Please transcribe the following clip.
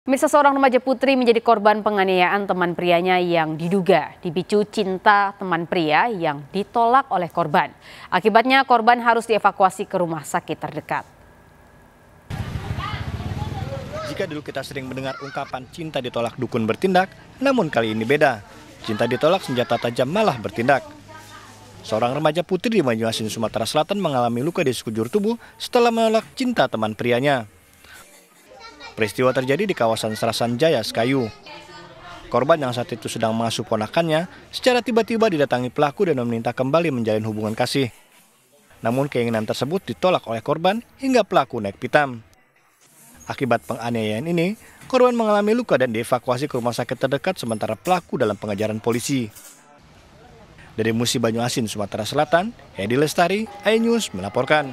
Pemirsa seorang remaja putri menjadi korban penganiayaan teman prianya yang diduga dipicu cinta teman pria yang ditolak oleh korban. Akibatnya korban harus dievakuasi ke rumah sakit terdekat. Jika dulu kita sering mendengar ungkapan cinta ditolak dukun bertindak, namun kali ini beda. Cinta ditolak senjata tajam malah bertindak. Seorang remaja putri di Banyuasin, Sumatera Selatan mengalami luka di sekujur tubuh setelah menolak cinta teman prianya. Peristiwa terjadi di kawasan Serasan Jaya, Sekayu. Korban yang saat itu sedang mengasuh ponakannya secara tiba-tiba didatangi pelaku dan meminta kembali menjalin hubungan kasih. Namun keinginan tersebut ditolak oleh korban hingga pelaku naik pitam. Akibat penganiayaan ini, korban mengalami luka dan dievakuasi ke rumah sakit terdekat sementara pelaku dalam pengejaran polisi. Dari Musi Banyu Asin, Sumatera Selatan, Hedi Lestari, iNews melaporkan.